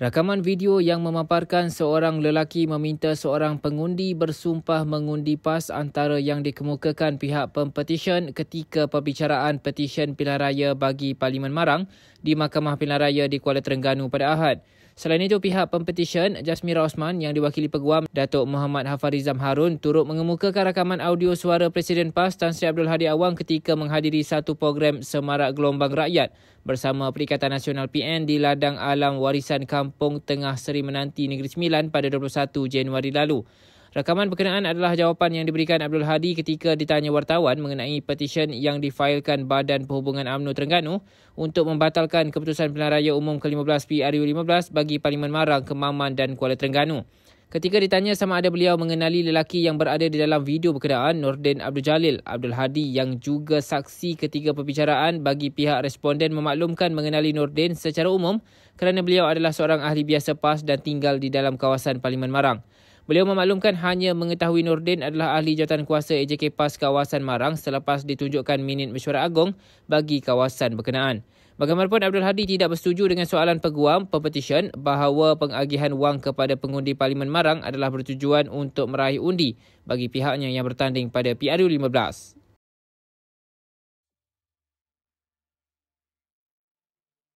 Rakaman video yang memaparkan seorang lelaki meminta seorang pengundi bersumpah mengundi PAS antara yang dikemukakan pihak pempetisyen ketika perbicaraan petisyen pilihan raya bagi Parlimen Marang di Mahkamah Pilihan Raya di Kuala Terengganu pada Ahad. Selain itu, pihak pempetisyen Jasmira Osman yang diwakili peguam Datuk Muhammad Hafarizam Harun turut mengemukakan rakaman audio suara Presiden PAS Tan Sri Abdul Hadi Awang ketika menghadiri satu program Semarak Gelombang Rakyat bersama Perikatan Nasional PN di Ladang Alam Warisan Kampung Tengah Seri Menanti Negeri Sembilan pada 21 Januari lalu. Rakaman berkenaan adalah jawapan yang diberikan Abdul Hadi ketika ditanya wartawan mengenai petisyen yang difailkan Badan Perhubungan UMNO Terengganu untuk membatalkan keputusan Pilihan Raya Umum ke-15 PRU15 bagi Parlimen Marang, Kemaman dan Kuala Terengganu. Ketika ditanya sama ada beliau mengenali lelaki yang berada di dalam video berkenaan, Nordin Abdul Jalil Abdul Hadi yang juga saksi ketiga perbicaraan bagi pihak responden memaklumkan mengenali Nordin secara umum kerana beliau adalah seorang ahli biasa PAS dan tinggal di dalam kawasan Parlimen Marang. Beliau memaklumkan hanya mengetahui Nordin adalah ahli jawatan kuasa AJK PAS kawasan Marang selepas ditunjukkan minit mesyuarat agung bagi kawasan berkenaan. Bagaimanapun Abdul Hadi tidak bersetuju dengan soalan peguam petition bahawa pengagihan wang kepada pengundi Parlimen Marang adalah bertujuan untuk meraih undi bagi pihaknya yang bertanding pada PRU 15.